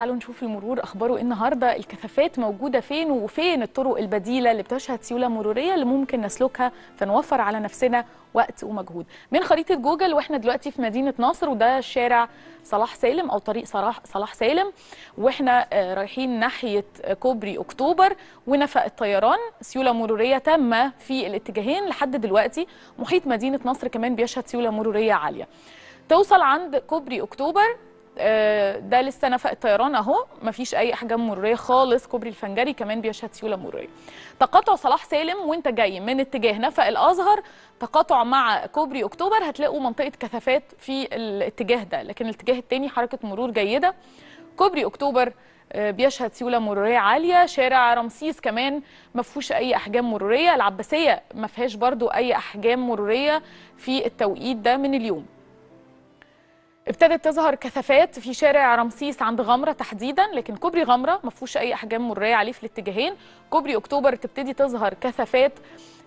تعالوا نشوف المرور اخباره ايه النهارده الكثافات موجوده فين وفين الطرق البديله اللي بتشهد سيوله مروريه اللي ممكن نسلكها فنوفر على نفسنا وقت ومجهود من خريطه جوجل واحنا دلوقتي في مدينه ناصر وده شارع صلاح سالم او طريق صلاح صلاح سالم واحنا آه، رايحين ناحيه كوبري اكتوبر ونفق الطيران سيوله مروريه تامه في الاتجاهين لحد دلوقتي محيط مدينه ناصر كمان بيشهد سيوله مروريه عاليه توصل عند كوبري اكتوبر آه، ده لسه نفق الطيران اهو مفيش اي احجام مروريه خالص كوبري الفنجري كمان بيشهد سيوله مروريه تقاطع صلاح سالم وانت جاي من اتجاه نفق الازهر تقاطع مع كوبري اكتوبر هتلاقوا منطقه كثافات في الاتجاه ده لكن الاتجاه الثاني حركه مرور جيده كوبري اكتوبر آه، بيشهد سيوله مروريه عاليه شارع رمسيس كمان ما فيهوش اي احجام مروريه العباسيه ما فيهاش برضو اي احجام مروريه في التوقيت ده من اليوم ابتدت تظهر كثافات في شارع رمسيس عند غمره تحديدا لكن كوبري غمره ما فيهوش اي احجام مريه عليه في الاتجاهين كوبري اكتوبر تبتدي تظهر كثافات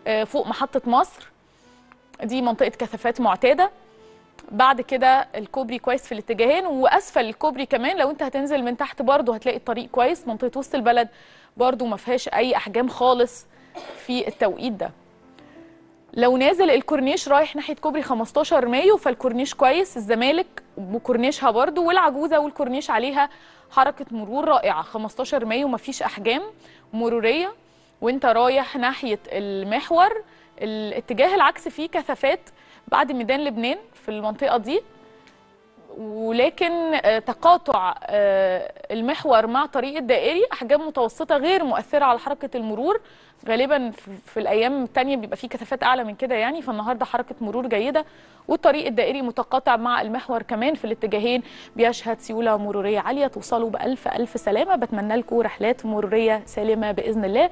آه، فوق محطه مصر دي منطقه كثافات معتاده بعد كده الكوبري كويس في الاتجاهين واسفل الكوبري كمان لو انت هتنزل من تحت برضه هتلاقي الطريق كويس منطقه وسط البلد برضه ما فيهاش اي احجام خالص في التوقيت ده لو نازل الكورنيش رايح ناحيه كوبري 15 مايو فالكورنيش كويس الزمالك وكورنيشها برده والعجوزه والكورنيش عليها حركه مرور رائعه 15 مايو مفيش احجام مروريه وانت رايح ناحيه المحور الاتجاه العكس فيه كثافات بعد ميدان لبنان في المنطقه دي ولكن آه، تقاطع آه، المحور مع طريق الدائري احجام متوسطه غير مؤثره على حركه المرور غالبا في الايام الثانيه بيبقى فيه كثافات اعلى من كده يعني فالنهارده حركه مرور جيده والطريق الدائري متقاطع مع المحور كمان في الاتجاهين بيشهد سيوله مروريه عاليه توصلوا بالف الف سلامه بتمنى لكم رحلات مروريه سالمه باذن الله